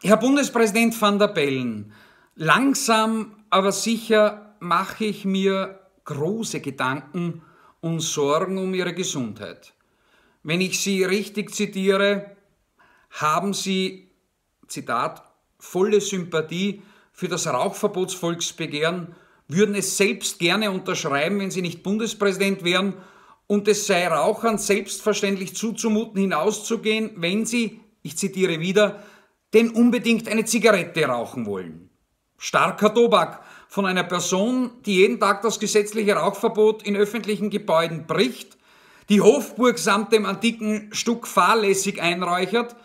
Herr Bundespräsident van der Bellen, langsam aber sicher mache ich mir große Gedanken und Sorgen um Ihre Gesundheit. Wenn ich Sie richtig zitiere, haben Sie, Zitat, volle Sympathie für das Rauchverbotsvolksbegehren, würden es selbst gerne unterschreiben, wenn Sie nicht Bundespräsident wären, und es sei Rauchern selbstverständlich zuzumuten, hinauszugehen, wenn sie, ich zitiere wieder, denn unbedingt eine Zigarette rauchen wollen. Starker Tobak von einer Person, die jeden Tag das gesetzliche Rauchverbot in öffentlichen Gebäuden bricht, die Hofburg samt dem antiken Stuck fahrlässig einräuchert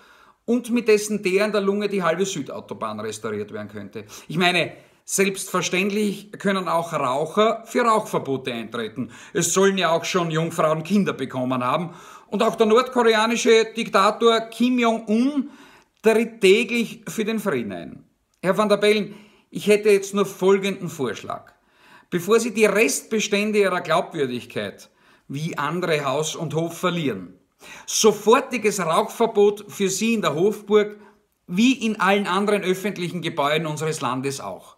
und mit dessen der in der Lunge die halbe Südautobahn restauriert werden könnte. Ich meine, selbstverständlich können auch Raucher für Rauchverbote eintreten. Es sollen ja auch schon Jungfrauen Kinder bekommen haben. Und auch der nordkoreanische Diktator Kim Jong-un tritt täglich für den Frieden ein. Herr van der Bellen, ich hätte jetzt nur folgenden Vorschlag. Bevor Sie die Restbestände Ihrer Glaubwürdigkeit wie andere Haus und Hof verlieren, sofortiges Rauchverbot für Sie in der Hofburg wie in allen anderen öffentlichen Gebäuden unseres Landes auch.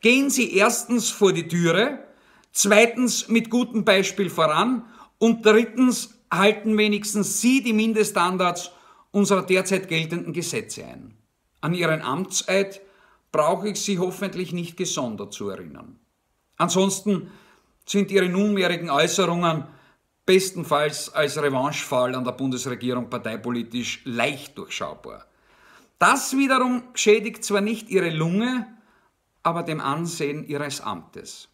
Gehen Sie erstens vor die Türe, zweitens mit gutem Beispiel voran und drittens halten wenigstens Sie die Mindeststandards unserer derzeit geltenden Gesetze ein. An ihren Amtseid brauche ich Sie hoffentlich nicht gesondert zu erinnern. Ansonsten sind Ihre nunmehrigen Äußerungen bestenfalls als Revanchefall an der Bundesregierung parteipolitisch leicht durchschaubar. Das wiederum schädigt zwar nicht Ihre Lunge, aber dem Ansehen Ihres Amtes.